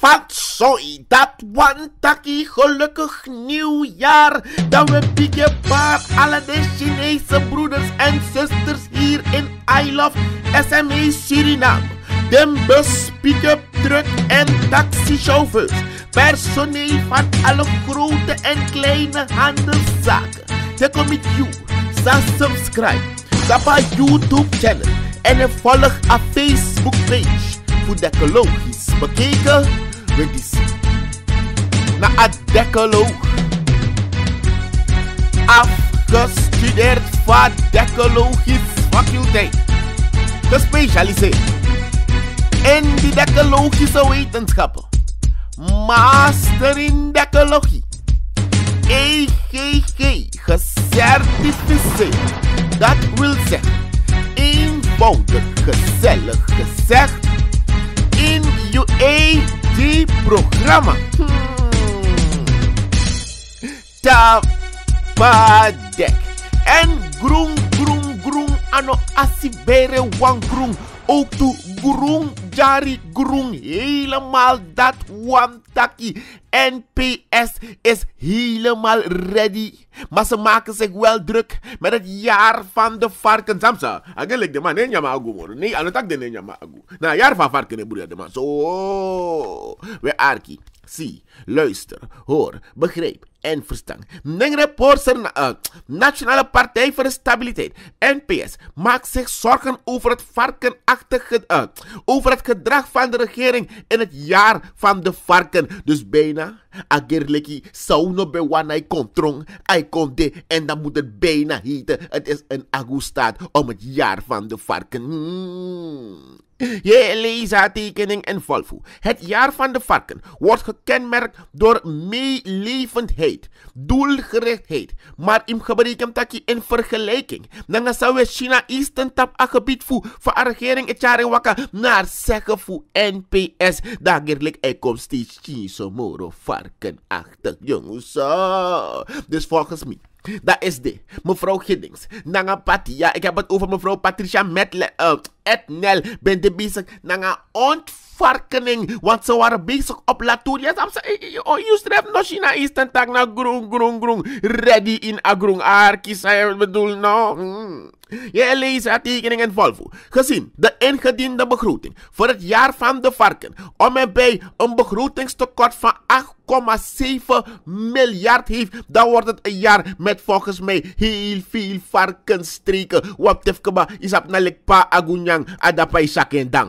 fat zo dat one taki gelukkig nieuwjaar. Dat we bieke paar alle de Chinese broeders en zusters hier in I Love SME Suriname. De bus, pick-up, truck en taxichauffeurs. Personeel van alle grote en kleine handelszaken. De with you, sa subscribe. Sapa YouTube channel en volg een Facebook page. for Decalo, he's Makika, Redis. Na a Decalo, afgestudeerd van Decologisch Faculteit, gespecialiseerd in die Decologische wetenschappen, mastering Drama, programa. Tapadek. and groen, groen, groen. Ano asibere one groen. Ook to groen, Jari Groen helemaal dat wantaki NPS is helemaal ready. Maar ze maken zich wel druk met het jaar van de varken. Samsa, eigenlijk de man in Yamago. Nee, aan het tak de agu. Nou jaar van varken, broer de man. Zo, we Arki. Zie, luister, hoor, Begrijp en verstand. Nengre ser eh, Nationale Partij voor de Stabiliteit, NPS, maakt zich zorgen over het varkenachtige, uh, over het gedrag van de regering in het jaar van de varken. Dus bijna Agerleki sauno bewana ik kontrong, ik konde en dan moet het bijna heten. Het is een agustaat om het jaar van de varken. Hmm. Je Elisa tekening en volvo. Het jaar van de varken wordt gekenmerkt door meelevendheid, doelgerichtheid, maar in gebreken taki in vergelijking. Dan zou we China Eastern tap a gebied voor voor de regering het jaar in naar zeggen voor NPS. Daar gerlijk ik kom steeds Chinese moro varken achter jongens. Dus volgens mij, dat is de mevrouw Giddings. Nanga Patia, ik heb het over mevrouw Patricia Metle. Eh, nel. bent de bezig naar ontvarkening. Want ze waren bezig op Latourias. Eh, eh, oh, je streeft nog is Eastern Tag naar groen, groen, groen. Ready in a groen zei Ik bedoel, nou. Mm. Je leest haar tekening en Volvo. Gezien de ingediende begroting voor het jaar van de varken. Om en bij een begrotingstekort van 8,7 miljard heeft. Dan wordt het een jaar met volgens mij heel veel varkensstreken. Wat tevkeba is op paar agunya dang, adapay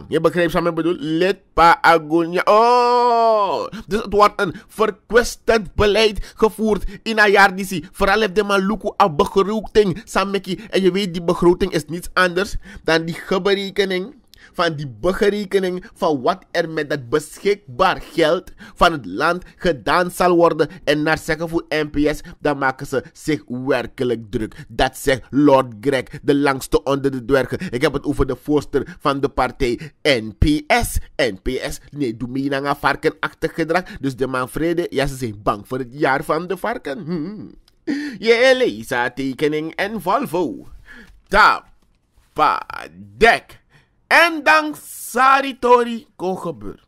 Je begrijpt wat ik bedoel? Lid pa agonia. Oh! Dus het wordt een verkwestend beleid gevoerd in Ayardisi. Vooral heeft de Maluku een begroting, Sameki. En je weet, die begroting is niets anders dan die geberekening van die berekening van wat er met dat beschikbaar geld van het land gedaan zal worden. En naar zeggen voor NPS, dan maken ze zich werkelijk druk. Dat zegt Lord Greg, de langste onder de dwergen. Ik heb het over de voorster van de partij NPS. NPS, nee, een varkenachtig gedrag. Dus de manvrede, ja, ze zijn bang voor het jaar van de varken. Hm, hm. Je Elisa tekening en Volvo. Tapa dek. En dank Saritori kon gebeuren.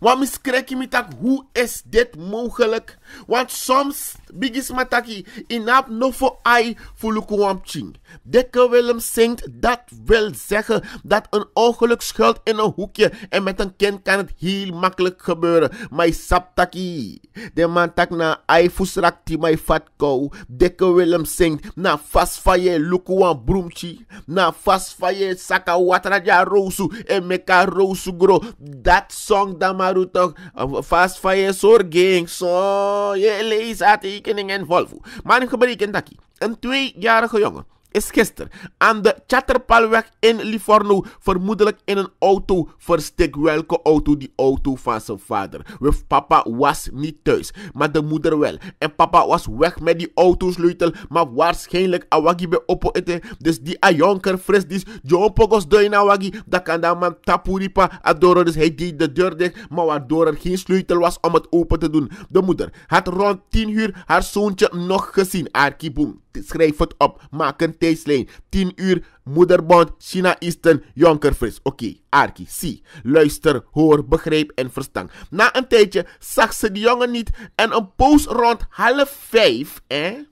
Want miskrek mi tak, hoe is dit mogelijk? Want soms bigis mataki inap no for ai fulukuam ching. Dekker Willem zingt, dat wil zeggen dat een ongeluk schuilt in een hoekje en met een kind kan het heel makkelijk gebeuren. sap saptaki, de man tak na ai fusrakti mai fatko. Dekker Willem zingt, na fasfaye lukuam broomchi. na fasfaye saka watraja rosu en meka rosu gro. Dat song ma Naru toch vast van je zorging. Zo, je leest en Volvo. Maar gebrekken takkie. Een tweejarige jongen is gisteren aan de Chatterpalweg in Livorno vermoedelijk in een auto verstikt. Welke auto? Die auto van zijn vader. With papa was niet thuis, maar de moeder wel. En papa was weg met die autosleutel, maar waarschijnlijk awagi be oppo ete. Dus die ayonker fris, die John Pogos duin awagi. Dat kan dan man tapuripa adoren. Dus hij deed de deur dicht, maar waardoor er geen sleutel was om het open te doen. De moeder had rond 10 uur haar zoontje nog gezien. Arkiboom schrijf het op. Maak een tijdslijn. 10 uur, moederbond, China Eastern, Jonkerfris. Oké, Arkie, zie. Luister, hoor, begrijp en verstand. Na een tijdje zag ze de jongen niet en een poos rond half vijf, hè?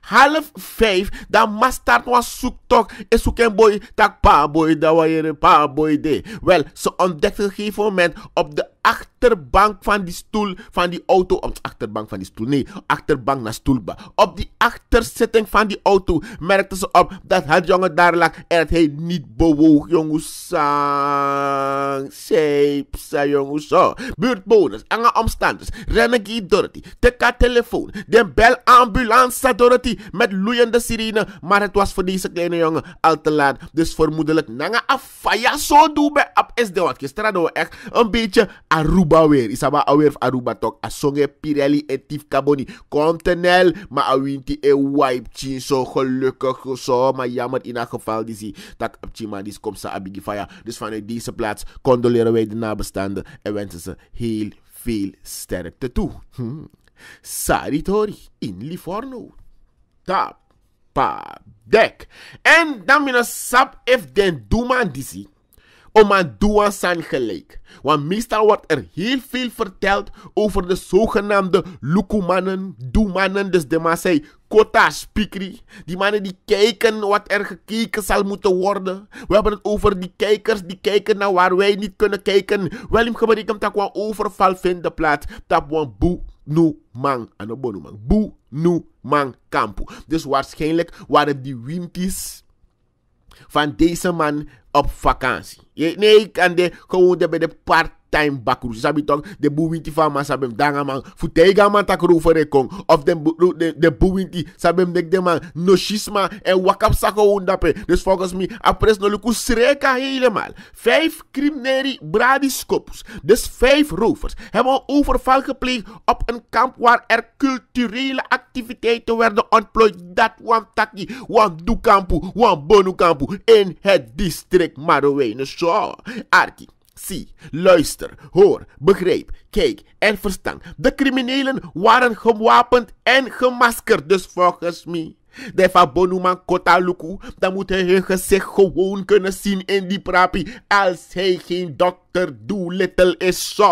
half vijf dan mastart was zoektocht is zoek een boy tak pa boy da waaier pa boy de wel ze ontdekte een gegeven moment op de achterbank van die stoel, van die auto, op de achterbank van die stoel, nee, achterbank naar stoelba. Op die achterzitting van die auto merkte ze op dat het jongen daar lag en dat hij niet bewoog, jongensang. jongen. jongensa. Buurtbonus, enge omstanders, rennegie Dorothy, tikka telefoon, de bel ambulance Dorothy met loeiende sirene, maar het was voor deze kleine jongen al te laat, dus vermoedelijk nanga afaya zo doe bij op is de wat. Gisteren hadden we echt een beetje Aruba weer. Isaba van Aruba tok. Asonge Pirelli en Tief Caboni. Continel. Maar awinti e wipe chin. so gelukkig so Maar jammer in dat geval die zie. Tak op chima die komt sa abigifaya. Dus vanuit deze plaats condoleren wij de nabestaanden. En wensen ze heel veel sterkte toe. Hm. Saritori in Livorno. Tap. Pa. Dek. En dan minas sap if den duman disi om aan San gelijk. Want meestal wordt er heel veel verteld over de zogenaamde Lukumannen, Doemannen, dus de Maasai Kota Spikri. Die mannen die kijken wat er gekeken zal moeten worden. We hebben het over die kijkers die kijken naar waar wij niet kunnen kijken. Wel in geberekend dat gewoon overval de plaats. Dat we boe nu mang aan de boe nu mang kampu. Dus waarschijnlijk waren die wimpies van deze man op vakantie. Nee, ik kan de, gewoon de, bij de part time ze sabi tok de buwinti fa man sabem danga man Tak man takru of de de, de buwinti sabem dek de man no en wakap sako undape dus volgens mij apres no luku sreka helemaal vijf crimineri bradiscopus dus vijf rovers hebben een overval gepleegd op een kamp waar er culturele activiteiten werden ontplooid dat wan taki want du kampu want bonu kampu in het district Marowijne zo Arki zie, luister, hoor, begreep, kijk en verstand. De criminelen waren gewapend en gemaskerd, dus volgens mij de Fabonuman Kota Luku, dan moet hij hun gezicht gewoon kunnen zien in die prapi. Als hij geen dokter Little is, e zo.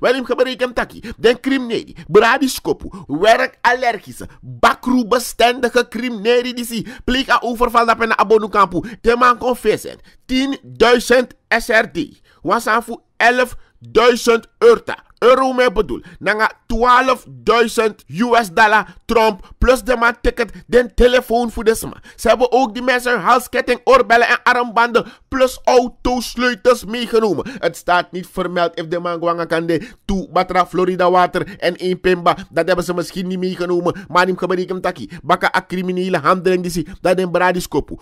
Waarom gebruiken taki? Den crimineel, bradiskopu, werkallergische, bakroebestendige crimineel die zie. Pleeg aan overval dat een abonukampu. De man confessent, 10.000 SRD. Was aan voor 11.000 urta euro mee bedoel. Nanga 12.000 US dollar Trump plus de man ticket, den telefoon voor de sma. Ze hebben ook die mensen halsketting, oorbellen en armbanden plus autosleutels meegenomen. Het staat niet vermeld of de man kan de to Batra, Florida water en een pimba. Dat hebben ze misschien niet meegenomen, maar niet gebruiken taki. Bakka a criminele handeling die zie dat den bradis kopu.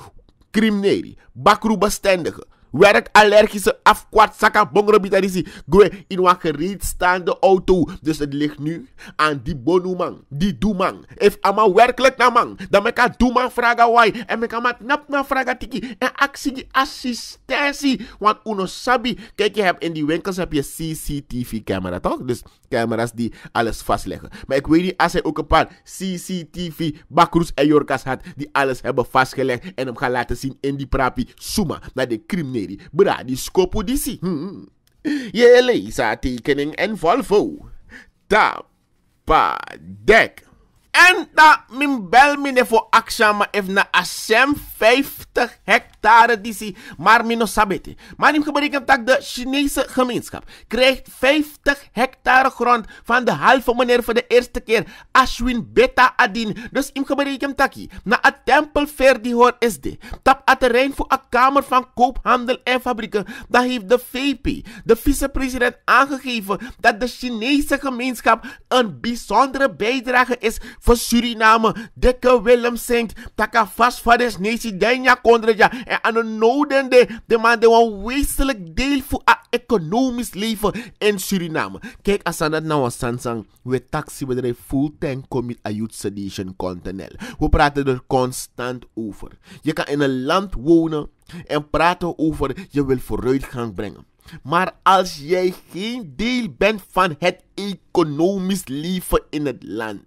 criminelen, bakroe bestendigen. Werk allergische afkwart saka bongrobitarici. Goeie in staan staande auto. Dus het ligt nu aan die man. Die man. If ama werkelijk na man. Dan meka man vragen why. En meka mat nap na vragen tiki. En actie die assistentie. Want uno sabi. Kijk je hebt in die winkels heb je CCTV camera toch? Dus camera's die alles vastleggen. Maar ik weet niet als hij ook een paar CCTV bakroes en jorkas had. Die alles hebben vastgelegd. En hem gaan laten zien in die prapi. Suma. Naar de crimineel. Mary, Bradiskopudisi. Hmm. Je leest haar tekening en Volvo. Tapa dek. En dat min bel mine voor aksama na asem 50 hectare die si Maar Sabete. Manim gebreken tak de Chinese gemeenschap krijgt 50 hectare grond van de halve meneer voor de eerste keer Ashwin Beta Adin. Dus im gebreken taki na het tempel die hoor is de. Tap het terrein voor een kamer van koophandel en fabrieken. Dat heeft de VP, de vicepresident, aangegeven dat de Chinese gemeenschap een bijzondere bijdrage is voor Suriname. Dikke Willem dat taka vast voor de Chinese presidentja ja, En aan de noden de man de een wezenlijk deel voor het economisch leven in Suriname. Kijk, als aan dat nou taxi Samsung, we taxibedrijf fulltime commit a youth sedition continent. We praten er constant over. Je kan in een land wonen en praten over je wil vooruitgang brengen. Maar als jij geen deel bent van het economisch leven in het land,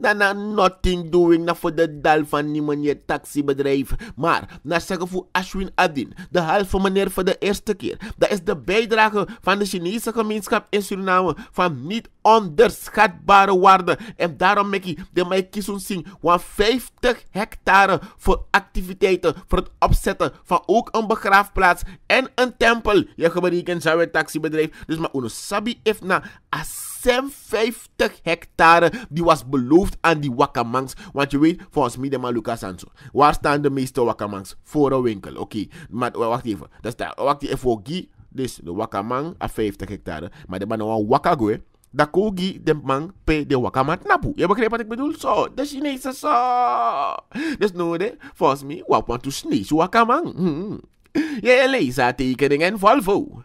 dan Daarna nothing doing na voor de dal van die manier taxibedrijf. Maar na zeggen voor Ashwin Adin, de halve meneer voor de eerste keer. Dat is de bijdrage van de Chinese gemeenschap in Suriname van niet onderschatbare waarde. En daarom Mickey, de mij kiezen zien, 50 hectare voor activiteiten, voor het opzetten van ook een begraafplaats en een tempel. Je gebruikt een taxibedrijf. Dus maar uno sabi na as 56 hectare die was beloofd aan die Wakamangs. Want je weet, volgens mij, de Maluka Sanso. Waar staan de meeste Wakamangs? Voor een winkel. Oké, okay. maar wacht even. Dat staat, wacht even voor Guy. Dus de Wakamang a 50 hectare. Maar de man een Wakagwe. Dat kogi de man pe de wakamat napu. Je begrijpt wat ik bedoel? Zo, de Chinese zo. Dus nodig, volgens mij, wat want to sneeze wakamang. Hmm. Je leest haar tekeningen Volvo.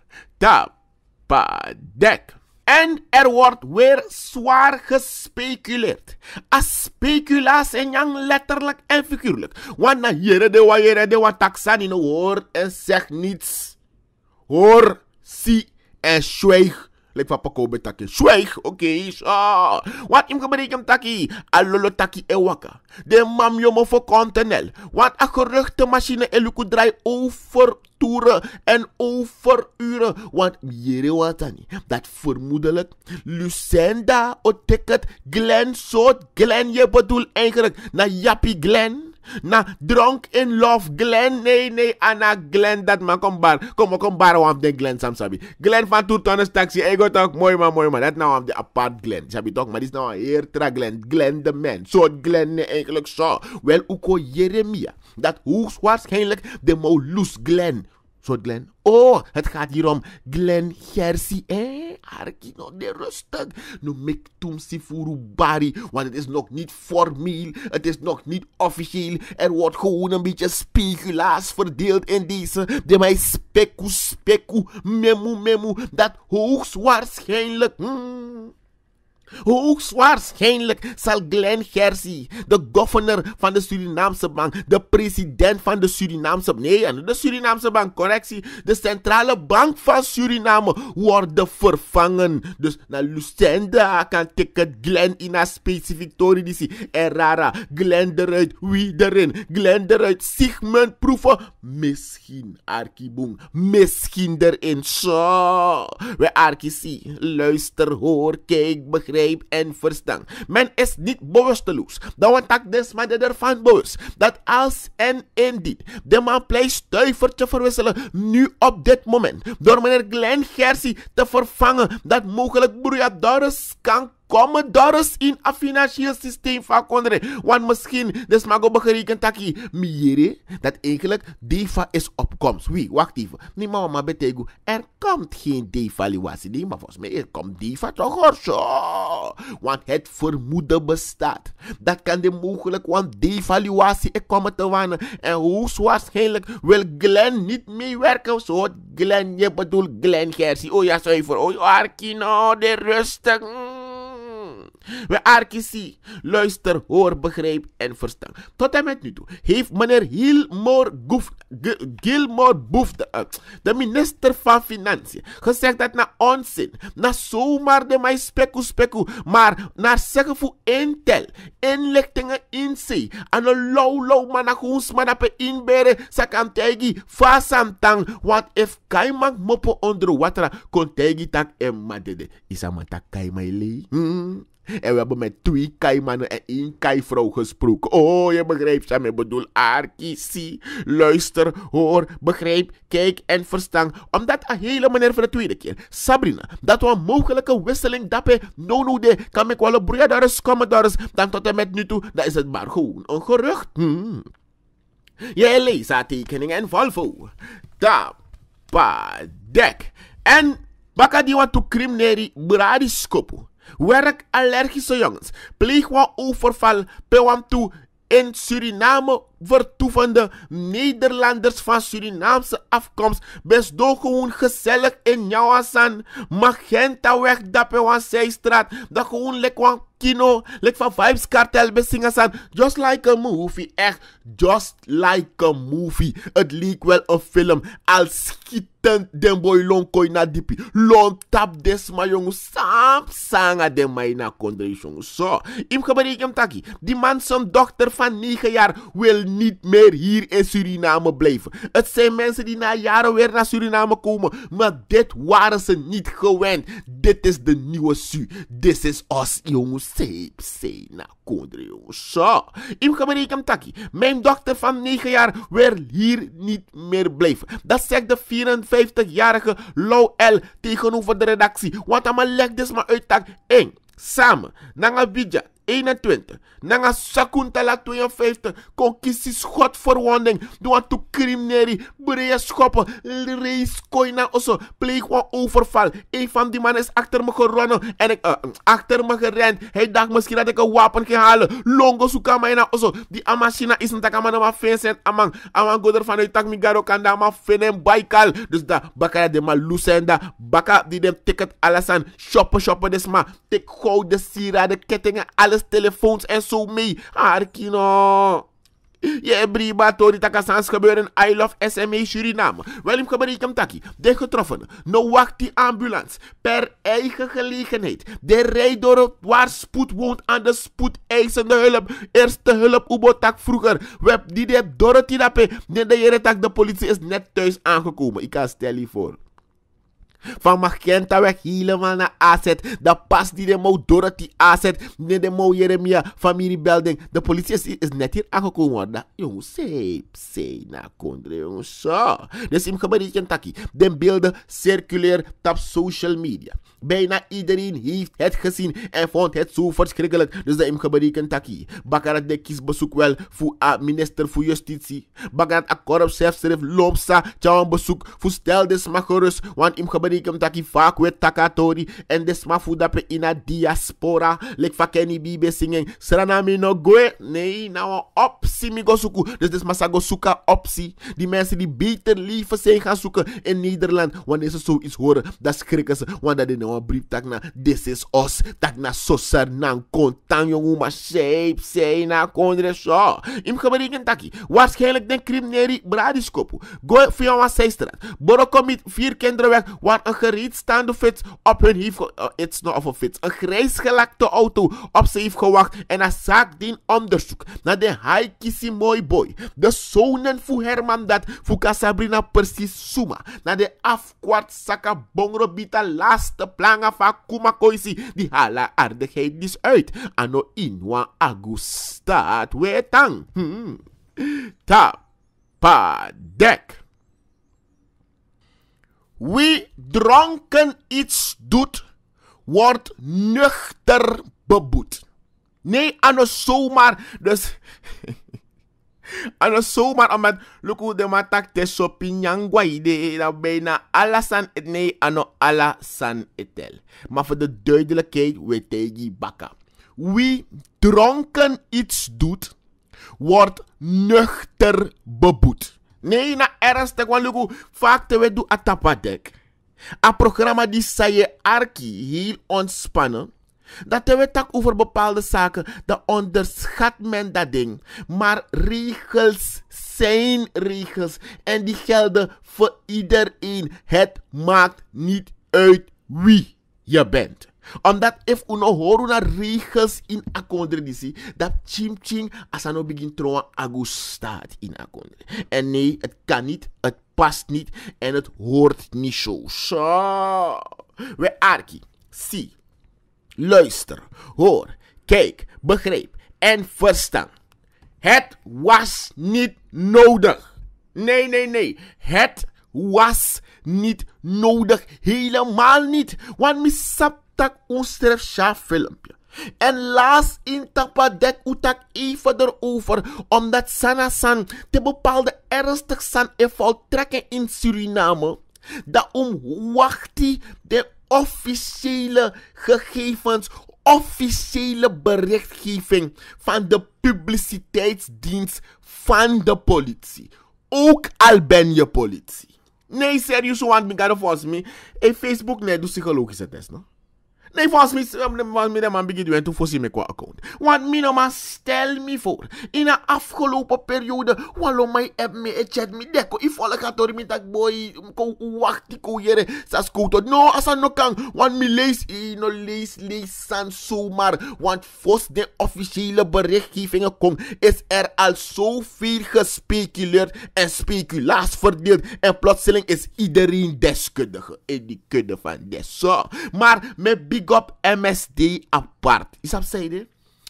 Dek. En er wordt weer zwaar gespeculeerd. A speculatie en yang letterlijk en figuurlijk. Want na jere de wa jere de wa in nou, hoor en zeg niets. Hoor, zie en zwijg. Lek van pako betaki. Zwijg, oké, okay, zo. So. Wat im gebreken Alolo taki e waka. De mam yomo voor kontenel. Want a machine eluku draai over uren en overuren. Want Jerewatani, dat vermoedelijk Lucinda Oteket Glen soort Glen, je bedoelt eigenlijk naar Jappie Glen. Na drunk in love Glen. Nee, nee, Anna Glen. Dat man, kom bar. Kom, kom bar, want de Glen, Sabi. Glen van Toertonnes Taxi. Ik go toch, mooi man, mooi man. Dat nou aan de apart Glen. Sabi talk, maar dit is nou een heer tra Glen. Glen de man. Soort Glen, nee, eigenlijk zo. Wel, ook Jeremia. Dat hoogstwaarschijnlijk de Molus Glen soort Glen. Oh, het gaat hier om Glen Gersi. Eh, Arkino de rustig. Nu mik sifuru bari. Want het is nog niet formeel. Het is nog niet officieel. Er wordt gewoon een beetje speculaas verdeeld in deze. De mij speku speku. memo, memu. Dat hoogstwaarschijnlijk. Hmm. Hoogstwaarschijnlijk zal Glenn Gersie, de governor van de Surinaamse bank, de president van de Surinaamse nee, de Surinaamse bank, correctie, de centrale bank van Suriname worden vervangen. Dus naar Lucenda kan ticket Glenn in een specifiek toridisi. er rara, Glenn eruit, wie erin, Glenn eruit, Sigmund proeven, misschien Arkiboom, misschien erin. Zo, we zien luister, hoor, kijk, begrijp en verstaan. Men is niet bewusteloos. Dan want ik dus maar ervan bewust dat als en indien de man pleit stuiver te verwisselen nu op dit moment door meneer Glenn Gersie te vervangen dat mogelijk Boeria Doris kan komen dorus in het financieel systeem van onder. Want misschien, dus mag ik berekenen dat miere, dat eigenlijk DEFA is opkomst. Wie, wacht even. Nee, mama, maar betegu, er komt geen devaluatie. Nee, maar volgens mij, komt DEFA toch hoor. Zo. Want het vermoeden bestaat. Dat kan de mogelijk, want devaluatie, ik kom te wanen. En hoogstwaarschijnlijk wil Glenn niet meewerken. Zo, Glenn, je bedoelt Glenn Gersie. Oh ja, voor, Oh, Arkino, de rustig. We Arkisi, luister, hoor, begrijp en verstaan. Tot en met nu toe heeft meneer Gilmore, Goof, Gilmore Boef, de, eh, de, minister van Financiën, gezegd dat na onzin, na zomaar de mij speku speku, maar naar zeggen voor intel, inlichtingen in zee, aan een low low managoens manape inberen, sakantegi, fasantang, wat if kaimang mopo onder water, kontegi tak en madede, is amata kaimai lee. Hmm. En we hebben met twee kaimannen en één kaivrouw gesproken. Oh, je begrijpt Sam. ik bedoel. Arki, zie, luister, hoor, begrijp, kijk en verstaan. Omdat een hele meneer voor de tweede keer, Sabrina, dat we een mogelijke wisseling dappen, no no de, kan ik wel een broer daar eens komen daar Dan tot en met nu toe, dat is het maar gewoon een gerucht. Hm. Jij leest haar tekeningen en Volvo. Tapa, dek. En, baka die wat to krimneri, bradi Werk allergische jongens. Pleeg wat overval. Pewam toe in Suriname vertoevende Nederlanders van Surinaamse afkomst. Best door gewoon gezellig in Magenta weg dappen van Zijstraat. Dat gewoon lekker kino. lekker van Vibes Cartel besingen staan. Just like a movie. Echt, just like a movie. Het leek wel een film. Als schietend den boy long na dipi. Lon tap desma jongen. Saam sanga den mai na kondre jongen. Zo. Im hem taki. Die man zijn dochter van 9 jaar wil niet meer hier in Suriname blijven. Het zijn mensen die na jaren weer naar Suriname komen, maar dit waren ze niet gewend. Dit is de nieuwe Su. This is us, jongens. Seep, se, na kondre, jongens. Zo. Imkamerekam taki. Mijn dochter van 9 jaar wil hier niet meer blijven. Dat zegt de 54-jarige Low L tegenover de redactie. Want aan mijn leg is dus maar uit tak eng. Samen, naar Bidja. 21. Nanga sakuntala 52. God schotverwonding. Doa to crimineri. Breia schoppen. Race koina osso. Pleeg een overval. Een van die mannen is achter me geronnen. En ik, eh, mm, achter me gerend. Hij dacht misschien dat ik een wapen ging halen. Longo suka maina osso. Die amashina is een takamana ma Vincent amang. Amang goder van u tak migaro kanda ma fenen baikal. Dus da bakaya de ma lucenda. Baka die dem ticket alasan. Shoppen shoppen desma. Tik gouden sieraden, kettingen, alles telefoons en zo mee. Arkino. Je briba taka takasans gebeuren I Love SME Suriname. Welim kam taki. De getroffen. No wacht die ambulance. Per eigen gelegenheid. De rijdt door waar spoed woont aan de spoed spoedeisende hulp. Eerste hulp ubotak vroeger. Web die de het dape. Nee, de tak de politie is net thuis aangekomen. Ik kan stel je voor. Van Magenta weg helemaal naar AZ. De pas die de mouw Dorothy AZ. Nee, de mouw Jeremia, family building. De politie is, net hier aangekomen. Da, nou, jongens, zeep, zee na nou, kondre, jongens. Zo. Dus in gebreken takkie. De beelden circuleer op social media. Bijna iedereen heeft het gezien en vond het zo verschrikkelijk. Dus de berekend takkie. Bakarat de kiesbezoek wel voor ah, minister voor justitie. Bakarat akkorp Chef loopsa. Tjauw bezoek voor stel dus maar gerust. Want imgebreken Taki mtaki with takatori and en desma fuda in a diaspora Like fakeni bibe singing seranami no goe eh. nee nou opsi optie mi go Masago Suka opsi. sa die mensen die beter liever zijn gaan zoeken in Nederland wanneer ze zoiets horen dan schrikken ze want dat is nou een brief tak na this is us tak na sosar nan kontan jongen maar shape say na kondre so im geberiken taki waarschijnlijk den krimneri bradiskopu go via wa seistraat borokomit vier kinderen weg waar een gereedstaande fiets op hun heeft uh, eh, iets, not of een fiets, een grijsgelakte auto op ze heeft gewacht en na zaak dien onderzoek Na de Haikisi Mooi Boy, de zonen van Herman dat Fuka Sabrina precies Suma, Na de afkwart Saka Bongrobita laatste planga van koisi die hala aardigheid dus uit, ano inwa agustaat wetang. Hmm. Ta, pa, wie dronken iets doet, wordt nuchter beboet. Nee, anders zomaar. Dus. anders zomaar, omdat. hoe de matak te sopinyangwa idee. bijna bijna alasan et nee, ano alasan etel. Maar voor de duidelijkheid, we tegen bakken. Wie dronken iets doet, wordt nuchter beboet. Nee, na ernstig, want lugu, vaak te we doen atapadek. A programma die saye arki hier ontspannen. Dat we tak over bepaalde zaken, dat onderschat men dat ding. Maar regels zijn regels en die gelden voor iedereen. Het maakt niet uit wie je bent omdat if uno horuna regels in akondredisi, dat chimching chim asano begin trouwen agustaat in akondre. En nee, het kan niet, het past niet en het hoort niet zo. Zo. We arki, zie, luister, hoor, kijk, Begrijp. en verstaan. Het was niet nodig. Nee, nee, nee. Het was niet nodig. Helemaal niet. Want misap tak onstref sha filmpje. En laatst in tapa dek utak even erover, omdat sana san te bepaalde ernstig san e voltrekken in Suriname. Daarom wacht hij de officiële gegevens, officiële berichtgeving van de publiciteitsdienst van de politie. Ook al ben je politie. Nee, serieus, want me volgens mij, een Facebook net doet psychologische test, no? Nee, volgens me um, to want me them begint begin en toen voorzien me qua account. Want no man, tell me voor. In een afgelopen periode, waarom my app me een eh, chat me if all I het door me that boy, ko wacht die ko jere, sas tot. No, als dat nog kan. Want me lees, eh, ik no lees, lees san maar. Want force de officiële berichtgevingen kom, is er al zoveel gespeculeerd en speculaas verdeeld. En plotseling is iedereen deskundige in die kudde van des. Maar met big big up MSD apart. Is dat zeiden?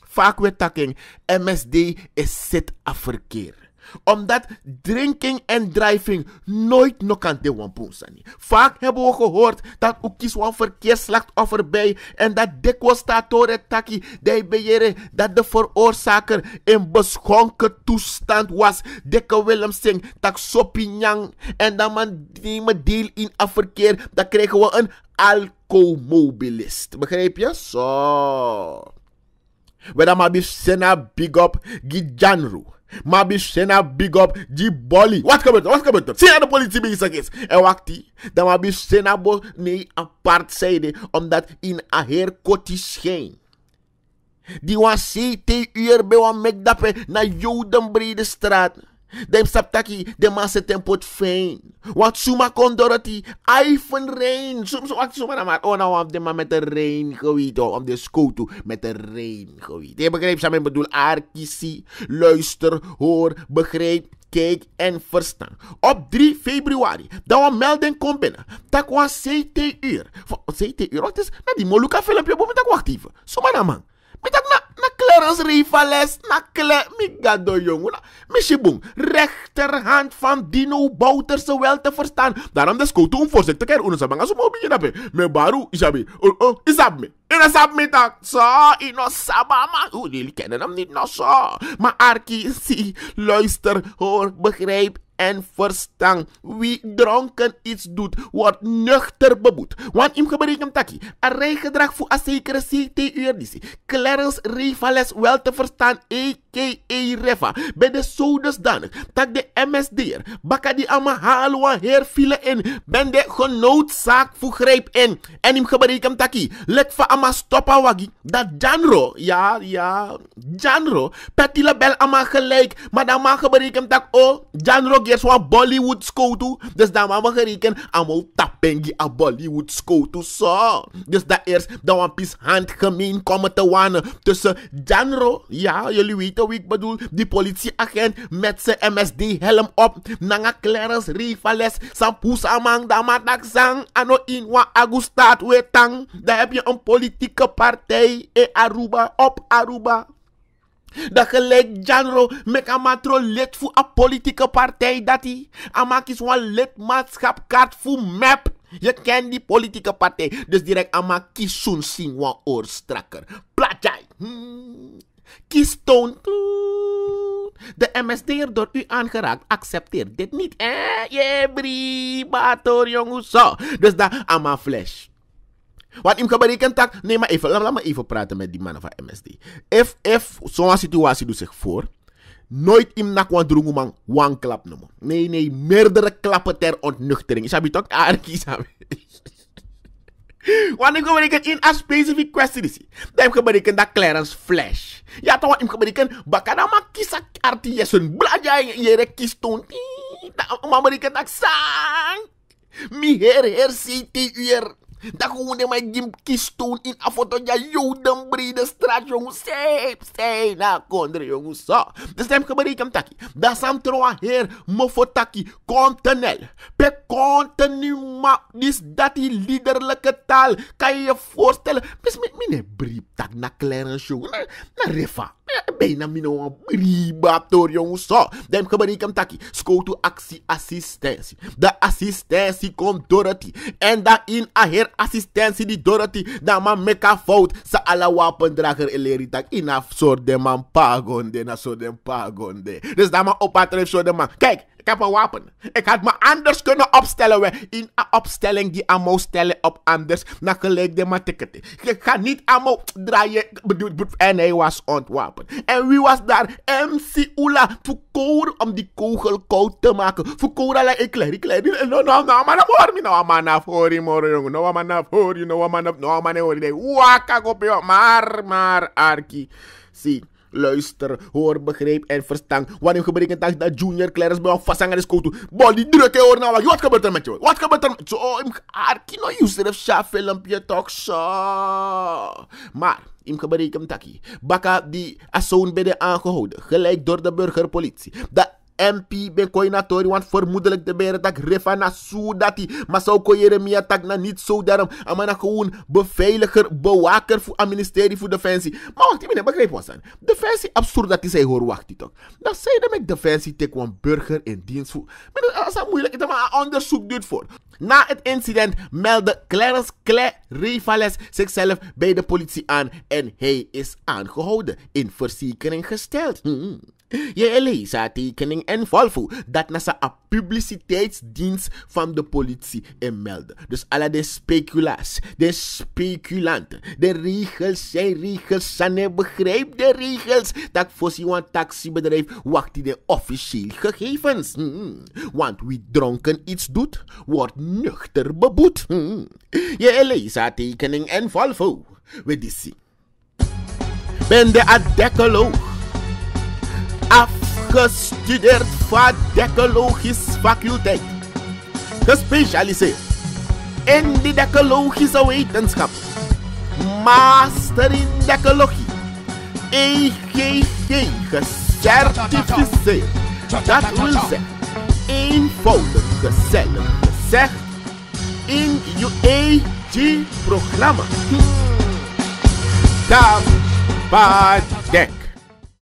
Vaak weer takken. MSD is zit verkeer omdat drinking en driving nooit nog aan de wampon zijn. Vaak hebben we gehoord dat ook wel verkeersslachtoffer bij en dat dikwijls staat door het takkie die beheren dat de veroorzaker in beschonken toestand was. Dikke Willem Singh, tak sopinyang. En dan man nemen deel in afverkeer. verkeer, dan krijgen we een alcoholmobilist. Begrijp je? Zo. Whether Mabi Sena big up Gijanru. Mabi Sena big up Jiboli. Wat gebeurt er? Wat gebeurt er? Zie je de politie bezig is? En wacht die. Dan Mabi Sena bo nee apart zijde. Omdat in aher koti schijn. Die wan CT uur bij wan mek dappe na Jodenbrede straat. Dem saptaki, de man se tem pot fein. wat suma kon doroti, aifen rein. wat suma maar, oh nou om de man met de rein gewiet. Oh, om de scooter met de rein gewiet. Je begrijpt, samen bedoel, arkisi, luister, hoor, begrijp. Kijk en verstaan. Op 3 februari, dan een melding komt binnen. Dat was CT uur. CT uur, wat is? Na nou, die moluka filmpje, boven dat wacht Zo man, man. Mitak na, na klerens rivales, na kler, migado jongen. Mishibung, rechterhand van Dino Bouter, wel te verstaan. Daarom de scout om voorzichtig er onder zijn bangas om op je nabe. Me baru, isabi, oh, oh, isab me. Inosab me tak, zo, inosabama. Oeh, jullie kennen hem niet nog zo. Maar Arki, zie, luister, hoor, begrijp, en verstand. Wie dronken iets doet, wordt nuchter beboet. Want im gebreken taki, arrij gedrag voor a zekere CTU-editie. Clarence Rivales wel te verstaan, a.k.a. Reva. Bij de sodas danig? tak de MSD'er, Baka die allemaal halwa heer file in. Ben de genoodzaak voor grijp in. En im gebreken taki, let va ama stoppa wagi. Dat Janro, ja, ja, Janro. Petila bel ama gelijk, maar dan mag gebreken tak, oh, Janro get one Bollywood school Dus dan mama we gereken, amo tapengi a Bollywood school toe zo. Dus dat eerst, dan een piece gemeen komen te wonen. tussen Janro, ja, jullie weten wie ik bedoel, die politieagent met zijn MSD-helm op, nanga Clarence Rivales, sampusa amang damadak zang, ano inwa agustat wetang. Daar heb je een politieke partij in eh, Aruba, op Aruba. Dat gelijk genre met amatro lid voor een politieke partij dat hij. Amak is een kaart voor MEP. Je kent die politieke partij. Dus direct Amak kies zo'n zing wan oorstrakker. Hmm. kiston Kies toon. De msd door u aangeraakt accepteer dit niet. Eh, je brie, bator, jongens. Dus dat Ama flash. Wat hem gebeuren tak, nee maar even, laat, laat me even praten met die mannen van MSD. If, if zo'n situatie doet zich voor, nooit iemand nak wan drungu man wan klap noemen. Nee, nee, meerdere klappen ter ontnuchtering. je toch aardig, sabi. Want ik gebruik in een specifieke kwestie. Dan gebruik ik dat Clarence Flash. Ja, toch, ik gebruik Bakana bakadama kisa artiesten. jere je kies toont. Maar ik dat sang. Mi her her city uur. Dacă unde mai gim chistun in a fotoia eu dăm bride strașo un sei, sei na condre eu sa. Destem că bării cam taki. Da sam troa her mă fotaki contenel. Pe ma dis dati lider lăcătal ca e forstel. mi păi mine brip tak na cleră na refa. Benamino Bribatorion um só. Dem Kabarikan Taki. to actie assistência. Da assistência com Dorothy. En in a her assistência de Dorothy. Da man meka fout. Sa ala wapendrager in a soort de man pagonde. Na soort de pagonde. Dus da man opatreef soort de man. Kijk. Ik heb een wapen. Ik had me anders kunnen opstellen. We. In een opstelling die Amo stellen op anders. na gelijk de ticket. Ik ga niet Amo draaien. En hij was ontwapend. En wie was daar? MC Oula, Voor om die kogel koud te maken. Voor koor ik leer. Ik leer. No, no, no, man. Hoor me. No, man. Hoor je, jongen. No, man. Hoor je. No, man. No, man. Hoor je. Waka kopje. Maar, maar, Arki. Zie luister, hoor, begreep en verstand. Wanneer gebreken dag dat junior Clarence bij vasang is skotu. Bol die nou, wat gebeurt er met jou? Wat gebeurt er met jou? Oh, ik arkino Yusuf Shah filmpje toch zo. Maar, ik im gebreken taki. Baka die asoon bede aangehouden, gelijk door de burgerpolitie. Dat MP ben koi want vermoedelijk de beren tak refa na soedati. Maar zo ko Jeremia tak na niet zo daarom. Amana gewoon beveiliger, bewaker voor het ministerie voor Defensie. Maar wacht, ik ben begreep wat zijn. Defensie absurd dat hij hoor wacht toch. Dan zei de met Defensie tek een burger in dienst voor. Maar dat is moeilijk, dat maar onderzoek doet voor. Na het incident meldde Clarence Claire Rivales zichzelf bij de politie aan en hij is aangehouden, in verzekering gesteld. Hmm. hmm. Je leest haar tekening en Volvo dat na de publiciteitsdienst van de politie en melden. Dus alle de specula's, de speculanten, de regels zijn regels. Sanne begrijp de regels. Dat voor zo'n taxibedrijf wacht de officieel gegevens. Hmm, hmm. Want wie dronken iets doet, wordt nuchter beboet. Hmm. Je hmm. leest haar tekening en Volvo. We dit zien. Ben de adekoloog. Afgestudeerd van vaardecologische faculteit. Gespecialiseerd in de decologische wetenschap. Master in decologie. EGG gecertificeerd. Dat wil zeggen, eenvoudig gezellig gezegd, in je EG-programma. Tam hm. Badek.